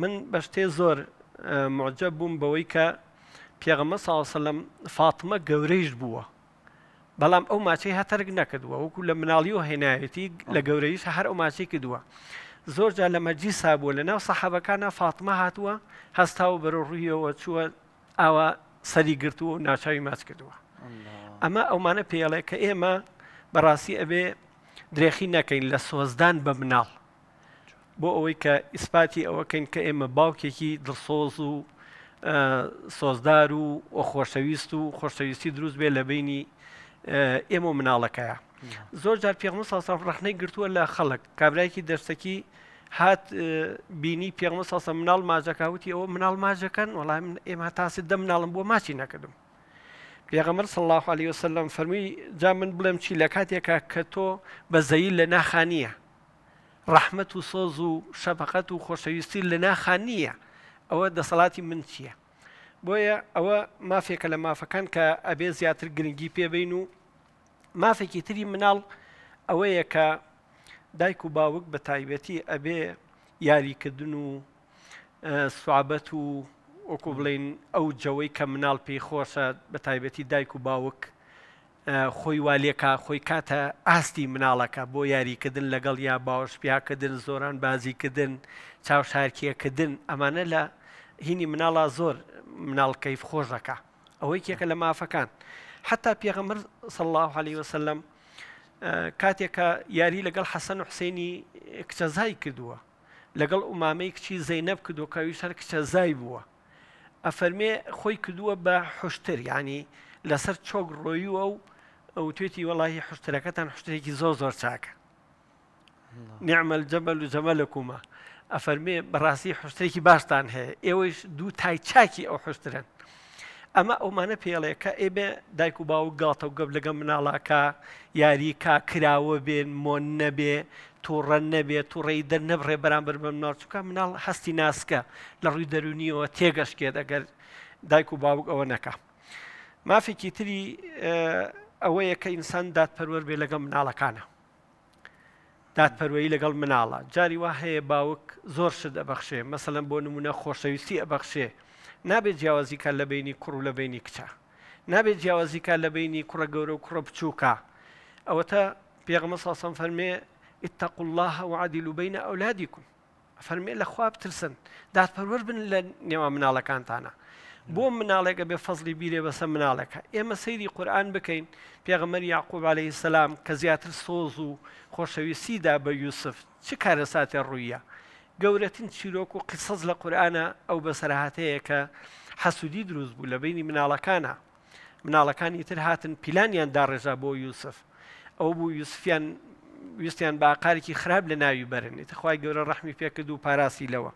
من بە شتێ زۆر معجب بووم بەوەی کە پێغمە ساوسلم فاتمە گەورەیش بووە بەڵام ئەو ماچەی هەتەرگ نەکردووە وەکو لە مناڵی و هێنایەتی لە گەورەیش هەر ئەو ماچی کردووە زۆر جا لە مەرجی سابووە لە ناو سەحابەکانە فاتمە هاتووە هەستا و بەرە ڕوویەوە چووە ئاوا سەری گرتووە و ناچاوی ماچ کردووە ئەمە ئەومانە پێڵێ کە ئێمە بەڕاستی ئەبێ درێخی نەکەین لە سۆزدان بە مناڵ بۆ ئەوەی کە ئیسپاتی ئەوەکەین کە ئێمە باوکێکی دڵسۆز و سۆزدار و خۆشەویست و خۆشەویستی دروست بێ لە بینی ئێمە و مناڵەکەیە زۆر جار پێغمە ساسان ڕخنەی گرتووە لە خەڵک کابراایکی دەستەکی هات بینی پێغمە ساسە مناڵ ماجەکەوتی ئەوە مناڵ ماجەکەن وڵام ئێمە تاسی دە مناڵم بۆ ماچی نەکردم پێغەمەر سەله علی وسلم فەرمی جا من بڵێم چی لە کاتێکە کە تۆ بە زەیل لە ناخانیە ڕحمت و سۆز و شەفقەت و خۆشەویستی لە ناخان نییە ئەوە دەسەڵاتی من چییە بۆیە ئەوە مافێکە لە مافەکان کە ئەبێ زیاتر گرنگی پێبین و مافێکی تری مناڵ ئەوەیە کە دایک و باوک بە تایبەتی ئەبێ یاریکردن و سوابەت و وەکو بڵین ئەو جەوەی کە مناڵ پێی خۆشە بە تایبەتی دایک و باوک خۆی والێکە خۆی کاتە ئاستی مناڵەکە بۆ یاریکردن لەگەڵ یا باوەش پیاکردن زۆران بازیکردن چاوشارکیەکردن ئەمانە لە هینی مناڵە زۆر مناڵکەیف خۆشەکە ئەوەی کێکە لە مافەکان حتا پێغەمر سڵ الله عليه وسلم کاتێکە یاری لەگەڵ حەسەن و حسینی کچەزای کردووە لەگەڵ ئومامەی کچی زەینەب کردو کەویشار کچەزای بووە ئەفەرمێ خۆی کردووە بە حشتر ینی لەسەر چۆک ڕۆیوە و ئەو توێتی وەڵی حشتەکەتان حشتێکی زۆ زۆر چاکە نیعمل جەمەل و جەمە لەکومە ئەفەرمێ بەڕاستی حشتێکی باشتان هەیە ئێوەش دوو تای چاکی ئەو حشترن ئەمە ئەومانە پێڵێکە ئێبێ دایک و باو گڵتە و گەب لەگەم مناڵاکە یاری کا کراوە بێن مۆن نەبێ تووڕە نەبێت تووڕێی دەر نەبڕێ بەرامبەر بە منارچووکە مناڵ هەستی ناسکە لە ڕووی دەرونیەوە تێگەشکێت ئەگەر دایک و باوک ئەوە نەکە. مافێکی تری ئەوەیە کە ئینسان دادپەروەەر بێ لەگەڵ مناڵەکانە دادپەروەی لەگەڵ مناڵە جاری وا هەیە باوک زۆر شت ئەبەخشێ مەسەلم بۆ نمونە خۆشەویستی ئەبەخشێ نابێت جیاوازیکە لە بینی کوڕ و لە بینی کچە نابێت جیاوازیکە لە بینی کوڕە گەورە و کوڕە بچووکە ئەوەتە پێغمە ساسم فەرمێ اتقوا الله وعدلوا بين اولادكم فەرمێ لە خواب ترسن دادپەروەر بن لە نێوە مناڵەکانتانە بۆ مناڵێکە بێ فەزلی بیرێ بەسە مناڵەکە ئێمە سەیری قورآن بکەین پێغمەری یاقوب عليه سلام کە زیاتر سۆز و خۆشەویستیدا بە یوسف چ کارە ساتێ ڕوویە گەورەترین چیرۆک و قسەز لە قورآە ئەو بەسەرهاتەیە کە حەسوودی دروست بوو لە بینی مناڵەکانە مناڵەکانی تر هاتن پیلانیاندا ڕێژا بۆ یوسف ئەو بوو یوسفیان ویستیان باقارێکی خراپ لە ناوی بەرنێت خخوای گەورە ڕحمی پێکرد و پاراسی لەوە.